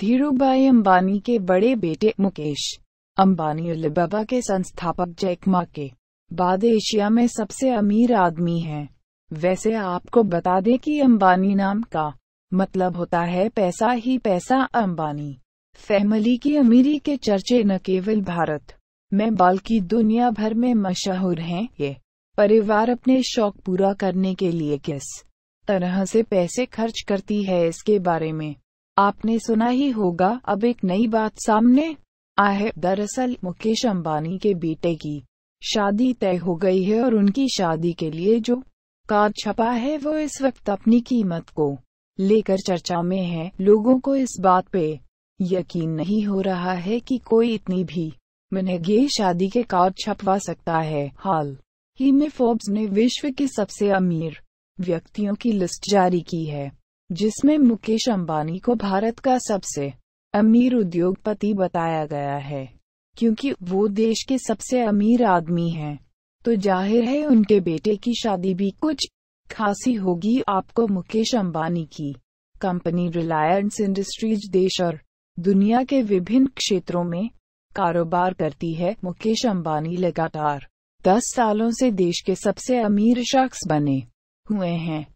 धीरूभाई अंबानी के बड़े बेटे मुकेश अंबानी अलीबाबा के संस्थापक जैकमा के बाद एशिया में सबसे अमीर आदमी हैं। वैसे आपको बता दें कि अंबानी नाम का मतलब होता है पैसा ही पैसा अंबानी फैमिली की अमीरी के चर्चे न केवल भारत में बल्कि दुनिया भर में मशहूर हैं ये परिवार अपने शौक पूरा करने के लिए किस तरह से पैसे खर्च करती है इसके बारे में आपने सुना ही होगा अब एक नई बात सामने आ है दरअसल मुकेश अंबानी के बेटे की शादी तय हो गई है और उनकी शादी के लिए जो कार छपा है वो इस वक्त अपनी कीमत को लेकर चर्चा में है लोगों को इस बात पे यकीन नहीं हो रहा है कि कोई इतनी भी महंगे शादी के कार छपवा सकता है हाल ही में फोर्ब्स ने विश्व के सबसे अमीर व्यक्तियों की लिस्ट जारी की है जिसमें मुकेश अंबानी को भारत का सबसे अमीर उद्योगपति बताया गया है क्योंकि वो देश के सबसे अमीर आदमी हैं। तो जाहिर है उनके बेटे की शादी भी कुछ खासी होगी आपको मुकेश अंबानी की कंपनी रिलायंस इंडस्ट्रीज देश और दुनिया के विभिन्न क्षेत्रों में कारोबार करती है मुकेश अंबानी लगातार दस सालों से देश के सबसे अमीर शख्स बने हुए हैं